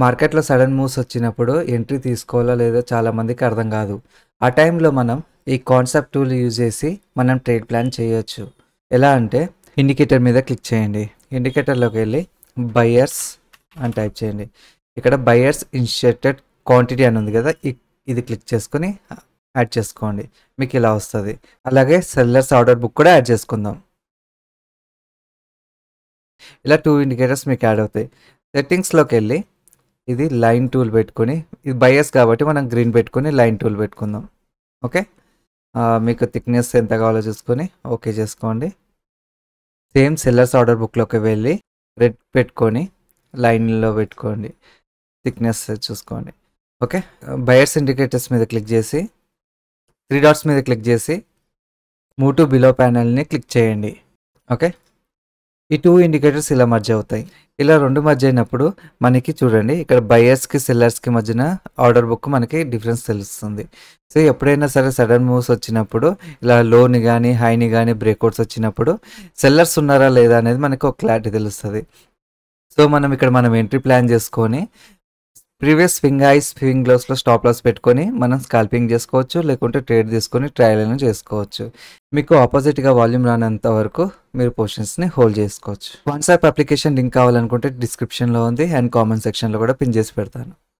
మార్కెట్లో sudden moves వచ్చినప్పుడు entry తీసుకోవాలా లేదో చాలామందికి అర్థం కాదు ఆ టైంలో మనం ఈ కాన్సెప్ట్ టూల్ యూజ్ చేసి మనం ట్రేడ్ ప్లాన్ చేయొచ్చు ఎలా అంటే ఇండికేటర్ మీద క్లిక్ చేయండి ఇండికేటర్లోకి వెళ్ళి బయర్స్ అని టైప్ చేయండి ఇక్కడ బయర్స్ ఇన్షియేటెడ్ క్వాంటిటీ అని ఉంది కదా ఇది క్లిక్ చేసుకుని యాడ్ చేసుకోండి మీకు ఇలా వస్తుంది అలాగే సెల్లర్స్ ఆర్డర్ బుక్ కూడా యాడ్ చేసుకుందాం ఇలా టూ ఇండికేటర్స్ మీకు యాడ్ అవుతాయి సెట్టింగ్స్లోకి వెళ్ళి ఇది లైన్ టూల్ పెట్టుకొని ఇది బయస్ కాబట్టి మనం గ్రీన్ పెట్టుకొని లైన్ టూల్ పెట్టుకుందాం ఓకే మీకు థిక్నెస్ ఎంత కావాలో చూసుకొని ఓకే చేసుకోండి సేమ్ సెల్లర్స్ ఆర్డర్ బుక్లోకి వెళ్ళి రెడ్ పెట్టుకొని లైన్లో పెట్టుకోండి థిక్నెస్ చూసుకోండి ఓకే బయర్స్ ఇండికేటర్స్ మీద క్లిక్ చేసి త్రీ డాట్స్ మీద క్లిక్ చేసి మూటు బిలో ప్యానల్ని క్లిక్ చేయండి ఓకే ఈ టూ ఇండికేటర్స్ ఇలా మర్జ్ అవుతాయి ఇలా రెండు మర్జ్ అయినప్పుడు మనకి చూడండి ఇక్కడ బయర్స్కి సెల్లర్స్కి మధ్యన ఆర్డర్ బుక్ మనకి డిఫరెన్స్ తెలుస్తుంది సో ఎప్పుడైనా సరే సడన్ మూవ్స్ వచ్చినప్పుడు ఇలా లోని కానీ హైని కానీ బ్రేకౌట్స్ వచ్చినప్పుడు సెల్లర్స్ ఉన్నారా లేదా అనేది మనకు ఒక క్లారిటీ తెలుస్తుంది సో మనం ఇక్కడ మనం ఎంట్రీ ప్లాన్ చేసుకొని ప్రీవియస్ స్వింగ్ ఐస్ స్వింగ్ గ్లౌస్లో స్టాప్ లాస్ పెట్టుకొని మనం స్కాల్పింగ్ చేసుకోవచ్చు లేకుంటే ట్రేడ్ తీసుకొని ట్రయల్ అయినా చేసుకోవచ్చు మీకు ఆపోజిట్గా వాల్యూమ్ రానంత వరకు మీరు పోర్షన్స్ని హోల్డ్ చేసుకోవచ్చు వన్ అప్లికేషన్ లింక్ కావాలనుకుంటే డిస్క్రిప్షన్లో ఉంది అండ్ కామెంట్ సెక్షన్లో కూడా పిన్ చేసి పెడతాను